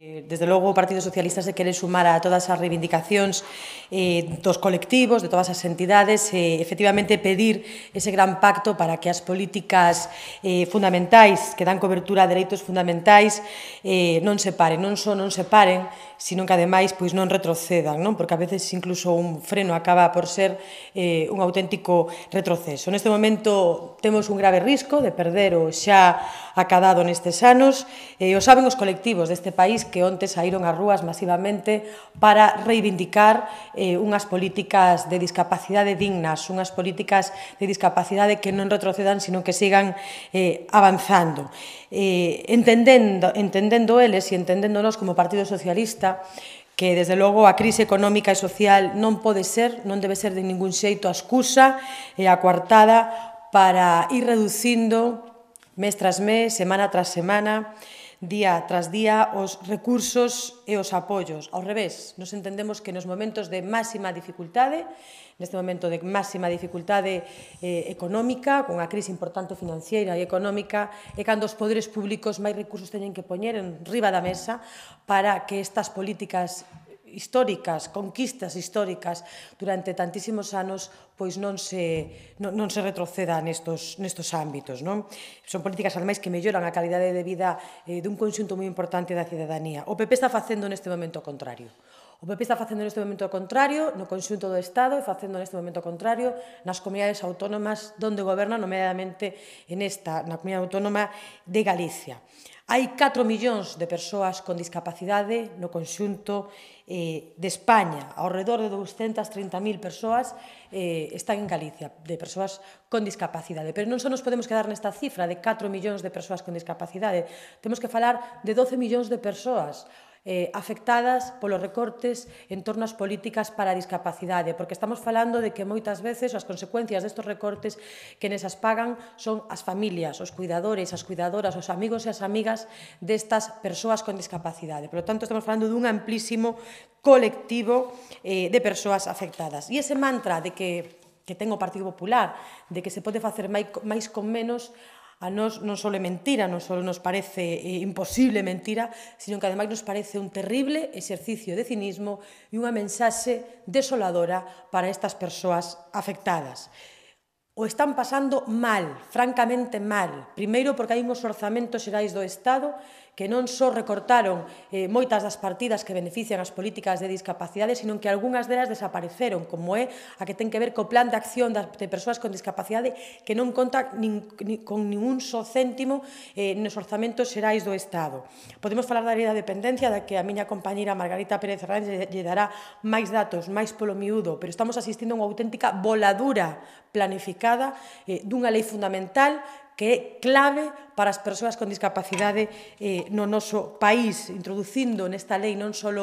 Eh, desde logo o Partido Socialista se quere sumar a todas as reivindicacións eh, dos colectivos, de todas as entidades, e efectivamente pedir ese gran pacto para que as políticas eh, fundamentais que dan cobertura a dereitos fundamentais eh, non se paren, non só non se paren, sino que ademais pois non retrocedan, non? Porque a veces incluso un freno acaba por ser eh, un auténtico retroceso. Neste momento temos un grave risco de perder o xa acadado nestes anos, e eh, o saben os colectivos deste país que onte saíron ás rúas masivamente para reivindicar eh, unhas políticas de discapacidade dignas, unhas políticas de discapacidade que non retrocedan, sino que sigan eh, avanzando. Eh, entendendo, entendendo eles e entendéndonos como Partido Socialista conta que desde logo a crise económica e social non pode ser, non debe ser de ningún xeito a excusa e a coartada para ir reducindo mes tras mes, semana tras semana, día tras día os recursos e os apoios. Ao revés, nos entendemos que nos momentos de máxima dificultade, neste momento de máxima dificultade eh, económica, con a crise importante financiera e económica, e cando os poderes públicos máis recursos teñen que poñer en riba da mesa para que estas políticas históricas, conquistas históricas durante tantísimos anos, pois non se, non, non se retroceda nestos, nestos ámbitos. Non? Son políticas, ademais, que melloran a calidade de vida eh, dun conxunto moi importante da cidadanía. O PP está facendo neste momento o contrario. O PP está facendo neste momento o contrario no conxunto do Estado e facendo neste momento o contrario nas comunidades autónomas donde goberna, nomeadamente en esta, na comunidade autónoma de Galicia. Hai 4 millóns de persoas con discapacidade no conxunto eh, de España. Ao redor de 230.000 persoas eh, están en Galicia, de persoas con discapacidade. Pero non só nos podemos quedar nesta cifra de 4 millóns de persoas con discapacidade. Temos que falar de 12 millóns de persoas eh, afectadas polos recortes en torno ás políticas para a discapacidade, porque estamos falando de que moitas veces as consecuencias destes recortes que nesas pagan son as familias, os cuidadores, as cuidadoras, os amigos e as amigas destas persoas con discapacidade. Por lo tanto, estamos falando dun amplísimo colectivo eh, de persoas afectadas. E ese mantra de que que ten o Partido Popular, de que se pode facer máis con menos, a nos non só é mentira, non só nos parece eh, imposible mentira, sino que ademais nos parece un terrible exercicio de cinismo e unha mensaxe desoladora para estas persoas afectadas o están pasando mal, francamente mal. Primeiro porque hai uns orzamentos xerais do Estado que non só recortaron eh, moitas das partidas que benefician as políticas de discapacidade, sino que algunhas delas desapareceron, como é a que ten que ver co plan de acción das, de persoas con discapacidade que non conta nin, nin, con ningún só céntimo eh, nos orzamentos xerais do Estado. Podemos falar da lei da dependencia, da que a miña compañera Margarita Pérez Hernández lle, lle dará máis datos, máis polo miúdo, pero estamos asistindo a unha auténtica voladura planificada aplicada eh, dunha lei fundamental que é clave para as persoas con discapacidade eh, no noso país, introducindo nesta lei non só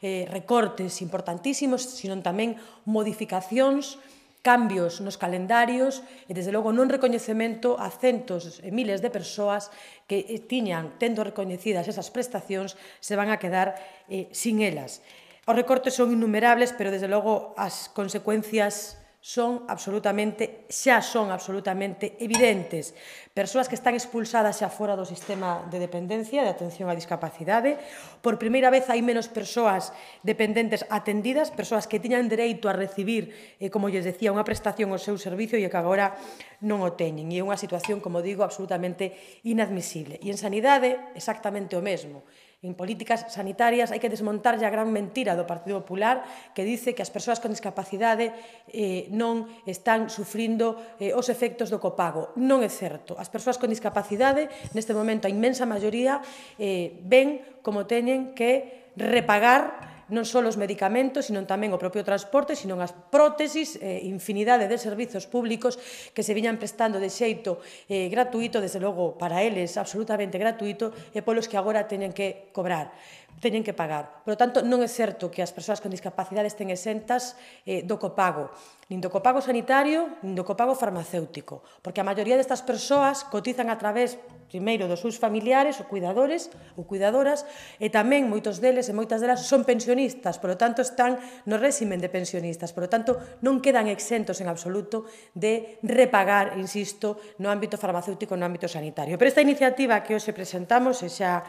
eh, recortes importantísimos, sino tamén modificacións cambios nos calendarios e, desde logo, non recoñecemento a centos e miles de persoas que eh, tiñan, tendo recoñecidas esas prestacións, se van a quedar eh, sin elas. Os recortes son innumerables, pero, desde logo, as consecuencias son absolutamente, xa son absolutamente evidentes. Persoas que están expulsadas xa fora do sistema de dependencia, de atención á discapacidade. Por primeira vez hai menos persoas dependentes atendidas, persoas que tiñan dereito a recibir, eh, como lles decía, unha prestación ao seu servicio e que agora non o teñen. E é unha situación, como digo, absolutamente inadmisible. E en sanidade, exactamente o mesmo. En políticas sanitarias hai que desmontar a gran mentira do Partido Popular que dice que as persoas con discapacidade eh, non están sufrindo eh, os efectos do copago. Non é certo. As persoas con discapacidade, neste momento a inmensa maioría, eh, ven como teñen que repagar non só os medicamentos, sino tamén o propio transporte, sino as prótesis, eh, infinidade de servizos públicos que se viñan prestando de xeito eh, gratuito, desde logo para eles absolutamente gratuito, e polos que agora teñen que cobrar teñen que pagar. Por lo tanto, non é certo que as persoas con discapacidades ten exentas eh, do copago, nin do copago sanitario, nin do copago farmacéutico, porque a maioría destas persoas cotizan a través, primeiro, dos seus familiares ou cuidadores ou cuidadoras, e tamén moitos deles e moitas delas son pensionistas, por lo tanto, están no réximen de pensionistas, por lo tanto, non quedan exentos en absoluto de repagar, insisto, no ámbito farmacéutico, no ámbito sanitario. Pero esta iniciativa que hoxe presentamos e xa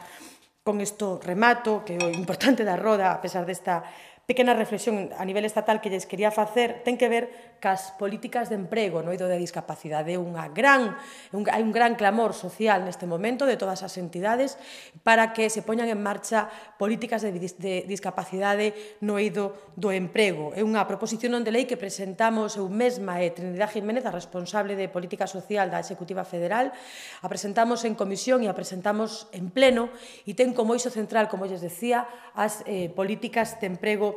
Con isto remato, que é o importante da roda, a pesar desta pequena reflexión a nivel estatal que lles quería facer ten que ver cas políticas de emprego noido de discapacidade. É unha gran, un, hai un gran clamor social neste momento de todas as entidades para que se poñan en marcha políticas de, de discapacidade noido do emprego. É unha proposición non de lei que presentamos eu mesma e Trinidad Jiménez, a responsable de Política Social da Executiva Federal, a presentamos en comisión e a presentamos en pleno e ten como iso central, como lles decía, as eh, políticas de emprego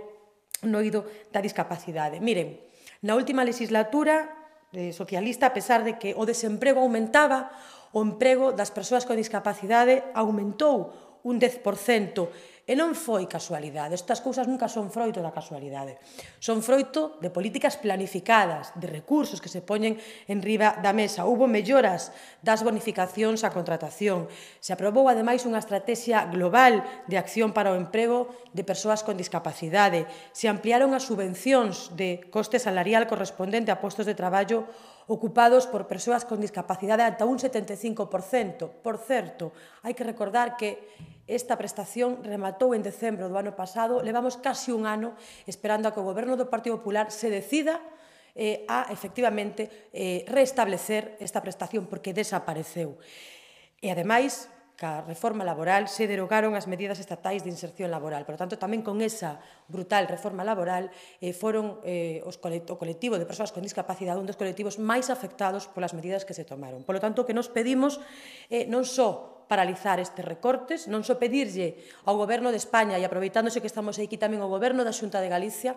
oído da discapacidade. Miren, na última legislatura eh, socialista, a pesar de que o desemprego aumentaba, o emprego das persoas con discapacidade aumentou un 10% E non foi casualidade, estas cousas nunca son froito da casualidade. Son froito de políticas planificadas, de recursos que se poñen en riba da mesa. Houbo melloras das bonificacións á contratación. Se aprobou ademais unha estrategia global de acción para o emprego de persoas con discapacidade. Se ampliaron as subvencións de coste salarial correspondente a postos de traballo ocupados por persoas con discapacidade ata un 75%. Por certo, hai que recordar que Esta prestación rematou en decembro do ano pasado, levamos casi un ano esperando a que o goberno do Partido Popular se decida eh, a efectivamente eh, restablecer esta prestación porque desapareceu. E ademais, ca reforma laboral se derogaron as medidas estatais de inserción laboral. Por lo tanto, tamén con esa brutal reforma laboral eh, foron eh, os o colectivo de persoas con discapacidade un dos colectivos máis afectados polas medidas que se tomaron. Por lo tanto, o que nos pedimos eh, non só paralizar estes recortes, non só pedirlle ao Goberno de España e aproveitándose que estamos aquí tamén ao Goberno da Xunta de Galicia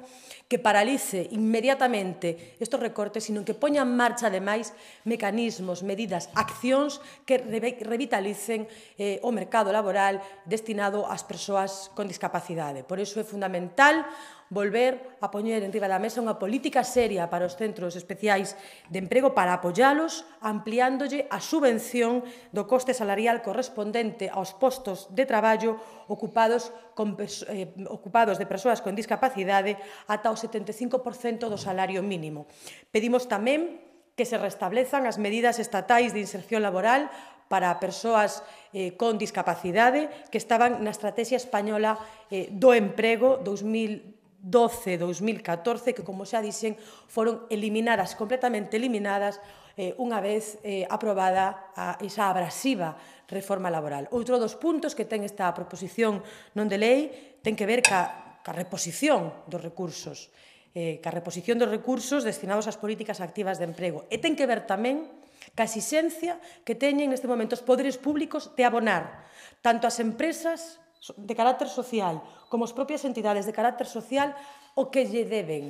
que paralice inmediatamente estes recortes, sino que poña en marcha ademais mecanismos, medidas, accións que revitalicen eh, o mercado laboral destinado ás persoas con discapacidade. Por iso é fundamental volver a poñer en riba da mesa unha política seria para os centros especiais de emprego para apoyalos ampliándolle a subvención do coste salarial correspondente aos postos de traballo ocupados, con, eh, ocupados de persoas con discapacidade ata o 75% do salario mínimo. Pedimos tamén que se restablezan as medidas estatais de inserción laboral para persoas eh, con discapacidade que estaban na Estrategia Española eh, do Emprego 2000 2012-2014, que como xa dixen, foron eliminadas, completamente eliminadas, eh, unha vez eh, aprobada a esa abrasiva reforma laboral. Outro dos puntos que ten esta proposición non de lei ten que ver ca, ca reposición dos recursos, eh, ca reposición dos recursos destinados ás políticas activas de emprego. E ten que ver tamén ca exigencia que teñen neste momento os poderes públicos de abonar tanto as empresas de carácter social, como as propias entidades de carácter social, o que lle deben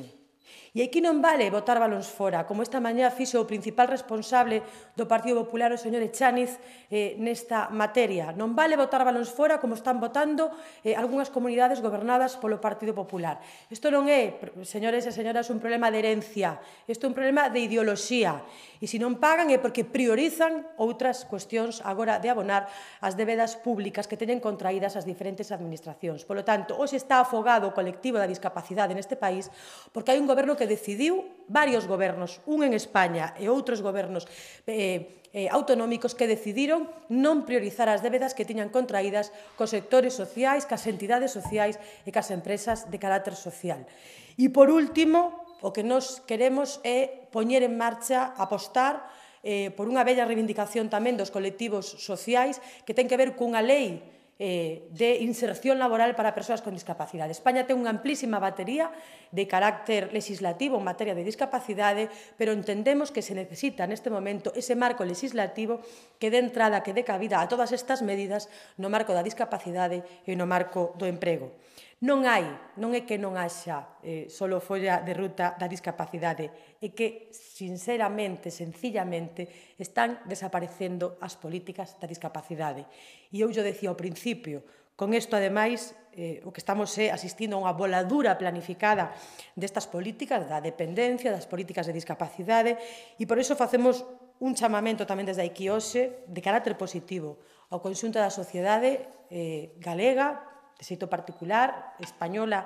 E aquí non vale botar balóns fora, como esta mañá fixo o principal responsable do Partido Popular, o señor Echaniz, eh, nesta materia. Non vale botar balóns fora como están votando eh, algunhas comunidades gobernadas polo Partido Popular. Isto non é, señores e señoras, un problema de herencia, isto é un problema de ideoloxía. E se non pagan é porque priorizan outras cuestións agora de abonar as devedas públicas que teñen contraídas as diferentes administracións. Polo tanto, hoxe está afogado o colectivo da discapacidade neste país porque hai un goberno goberno que decidiu varios gobernos, un en España e outros gobernos eh, eh, autonómicos que decidiron non priorizar as débedas que tiñan contraídas cos sectores sociais, cas entidades sociais e cas empresas de carácter social. E, por último, o que nos queremos é poñer en marcha, apostar eh, por unha bella reivindicación tamén dos colectivos sociais que ten que ver cunha lei eh, de inserción laboral para persoas con discapacidade. España ten unha amplísima batería de carácter legislativo en materia de discapacidade, pero entendemos que se necesita neste momento ese marco legislativo que dé entrada, que dé cabida a todas estas medidas no marco da discapacidade e no marco do emprego. Non hai, non é que non haxa eh, solo folla de ruta da discapacidade, é que, sinceramente, sencillamente, están desaparecendo as políticas da discapacidade. E eu xo decía ao principio, Con isto, ademais, eh, o que estamos é eh, asistindo a unha voladura planificada destas políticas, da dependencia, das políticas de discapacidade, e por iso facemos un chamamento tamén desde a Iquioxe de carácter positivo ao conxunto da sociedade eh, galega xeito particular, española,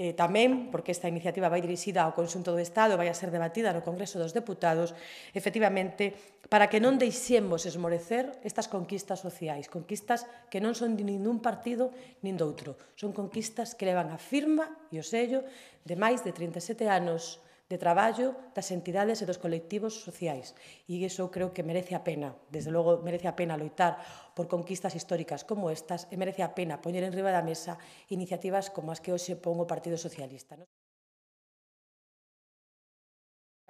eh, tamén, porque esta iniciativa vai dirixida ao consunto do Estado, vai a ser debatida no Congreso dos Deputados, efectivamente, para que non deixemos esmorecer estas conquistas sociais, conquistas que non son de ningún partido nin doutro, son conquistas que levan a firma e o sello de máis de 37 anos de traballo das entidades e dos colectivos sociais. E iso creo que merece a pena, desde logo merece a pena loitar por conquistas históricas como estas e merece a pena poñer en riba da mesa iniciativas como as que hoxe pon o Partido Socialista.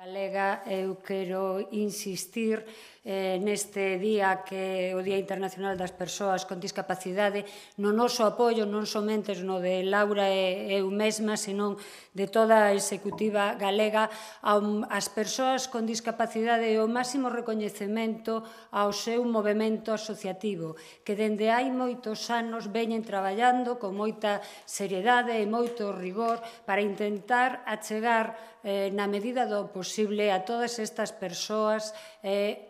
Galega eu quero insistir eh, neste día que é o Día Internacional das Persoas con Discapacidade, no noso apoio non somente no de Laura e eu mesma, senón de toda a executiva galega ás persoas con discapacidade e o máximo recoñecemento ao seu movimento asociativo, que dende hai moitos anos veñen traballando con moita seriedade e moito rigor para intentar achegar eh, na medida do posible a todas estas persoas eh,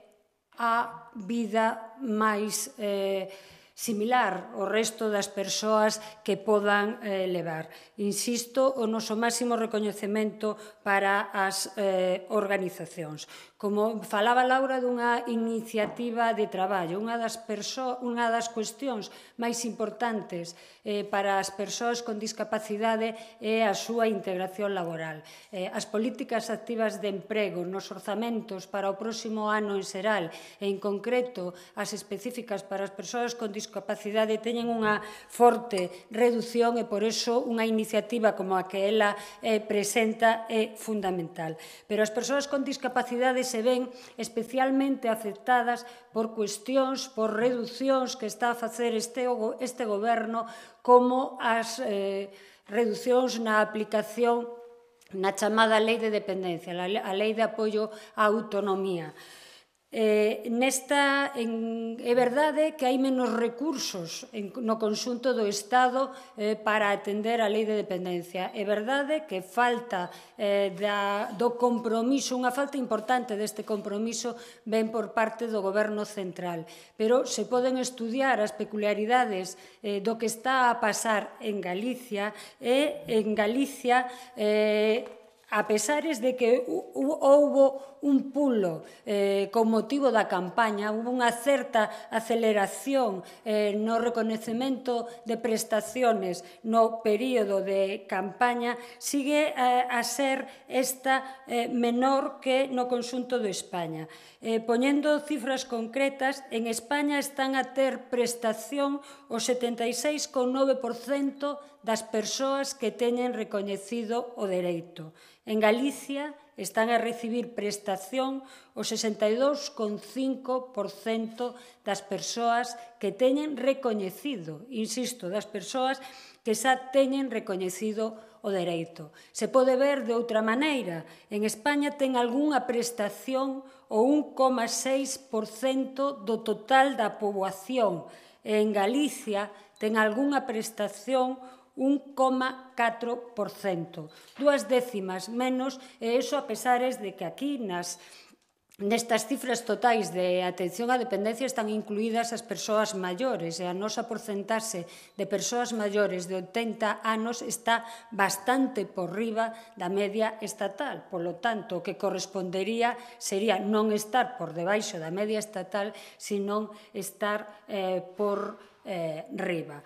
a vida máis eh, similar o resto das persoas que podan eh, levar. Insisto, o noso máximo recoñecemento para as eh, organizacións. Como falaba Laura dunha iniciativa de traballo, unha das, perso unha das cuestións máis importantes eh, para as persoas con discapacidade é a súa integración laboral. Eh, as políticas activas de emprego nos orzamentos para o próximo ano en Seral, e en concreto as específicas para as persoas con discapacidade discapacidade teñen unha forte reducción e por iso unha iniciativa como a que ela eh, presenta é fundamental. Pero as persoas con discapacidade se ven especialmente afectadas por cuestións, por reduccións que está a facer este, este goberno como as eh, reduccións na aplicación na chamada Lei de Dependencia, a Lei de Apoio á Autonomía. Eh, nesta en, é verdade que hai menos recursos en, no consunto do Estado eh, para atender a lei de dependencia. É verdade que falta eh, da, do compromiso, unha falta importante deste compromiso ven por parte do Goberno Central. Pero se poden estudiar as peculiaridades eh, do que está a pasar en Galicia e en Galicia eh, a pesares de que houbo un pulo eh, con motivo da campaña, houve unha certa aceleración eh, no reconocemento de prestaciones no período de campaña, sigue eh, a ser esta eh, menor que no consunto de España. Eh, poñendo cifras concretas, en España están a ter prestación o 76,9% das persoas que teñen recoñecido o dereito. En Galicia están a recibir prestación o 62,5% das persoas que teñen recoñecido, insisto, das persoas que xa teñen recoñecido o dereito. Se pode ver de outra maneira, en España ten algunha prestación o 1,6% do total da poboación en Galicia ten algunha prestación 1,4%. Duas décimas menos, e iso a pesares de que aquí nas Nestas cifras totais de atención á dependencia están incluídas as persoas maiores e a nosa porcentaxe de persoas maiores de 80 anos está bastante por riba da media estatal. Polo tanto, o que correspondería sería non estar por debaixo da media estatal, sino estar eh, por eh, riba.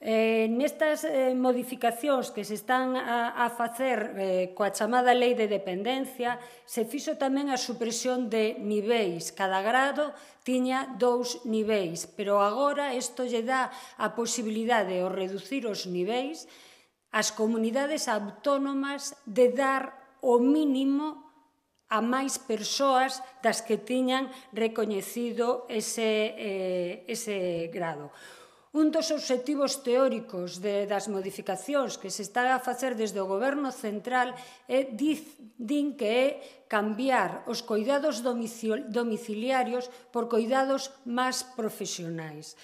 Eh, nestas eh, modificacións que se están a, a facer eh, coa chamada lei de dependencia, se fixo tamén a supresión de niveis. Cada grado tiña dous niveis, pero agora isto lle dá a posibilidade de reducir os niveis ás comunidades autónomas de dar o mínimo a máis persoas das que tiñan recoñecido ese, eh, ese grado. Un dos obxectivos teóricos de, das modificacións que se está a facer desde o goberno central é diz, din que é cambiar os cuidados domiciliarios por cuidados máis profesionais.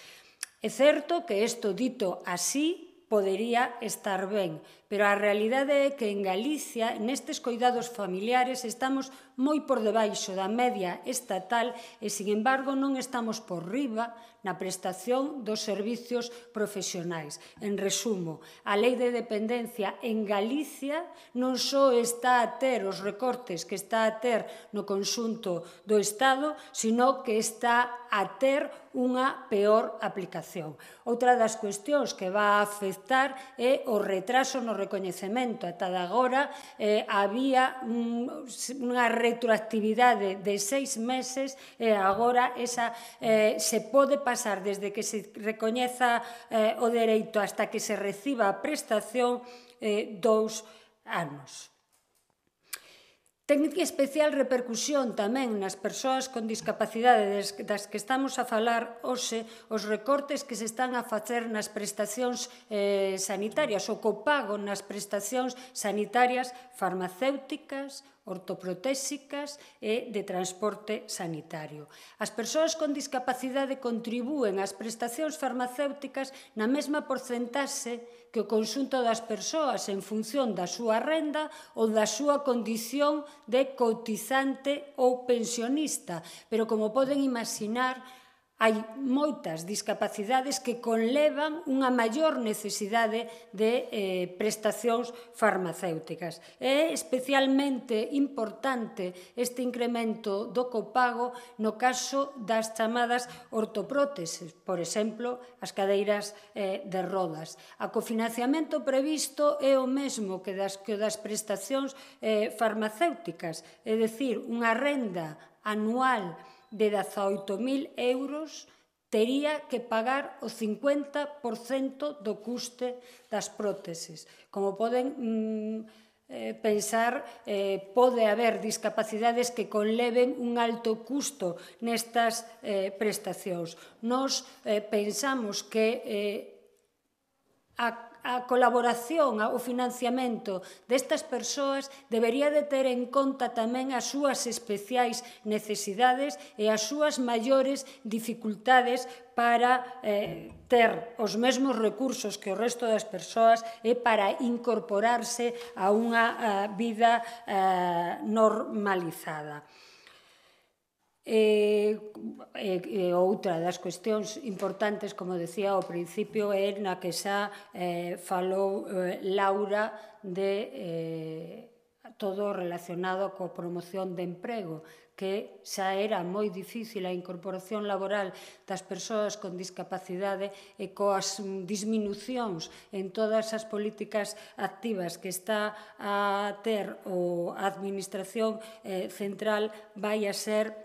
É certo que isto dito así podería estar ben, pero a realidade é que en Galicia, nestes coidados familiares, estamos moi por debaixo da media estatal e, sin embargo, non estamos por riba na prestación dos servicios profesionais. En resumo, a lei de dependencia en Galicia non só está a ter os recortes que está a ter no consunto do Estado, sino que está a ter unha peor aplicación. Outra das cuestións que va a afectar é o retraso no recoñecemento. Ata de agora eh, había unha retroactividade de seis meses e eh, agora esa eh, se pode pasar desde que se recoñeza eh, o dereito hasta que se reciba a prestación eh, dous anos. Ten especial repercusión tamén nas persoas con discapacidade das que estamos a falar hoxe os recortes que se están a facer nas prestacións eh, sanitarias, ou copago nas prestacións sanitarias farmacéuticas, ortoprotésicas e de transporte sanitario. As persoas con discapacidade contribúen ás prestacións farmacéuticas na mesma porcentaxe que o conxunto das persoas en función da súa renda ou da súa condición de cotizante ou pensionista. Pero como poden imaginar, hai moitas discapacidades que conlevan unha maior necesidade de eh, prestacións farmacéuticas. É especialmente importante este incremento do copago no caso das chamadas ortopróteses, por exemplo, as cadeiras eh, de rodas. A cofinanciamento previsto é o mesmo que das, que das prestacións eh, farmacéuticas, é dicir, unha renda anual de 18.000 euros tería que pagar o 50% do custe das próteses. Como poden mm, eh, pensar eh, pode haber discapacidades que conleven un alto custo nestas eh, prestacións. Nos eh, pensamos que eh, a a colaboración, o financiamento destas persoas debería de ter en conta tamén as súas especiais necesidades e as súas maiores dificultades para eh, ter os mesmos recursos que o resto das persoas e para incorporarse a unha a vida a, eh, normalizada. E, eh, outra das cuestións importantes, como decía ao principio, é na que xa eh, falou eh, Laura de eh, todo relacionado coa promoción de emprego, que xa era moi difícil a incorporación laboral das persoas con discapacidade e coas disminucións en todas as políticas activas que está a ter o a Administración eh, Central vai a ser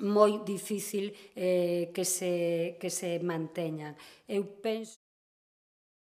moi difícil eh, que, se, que se manteñan. Eu penso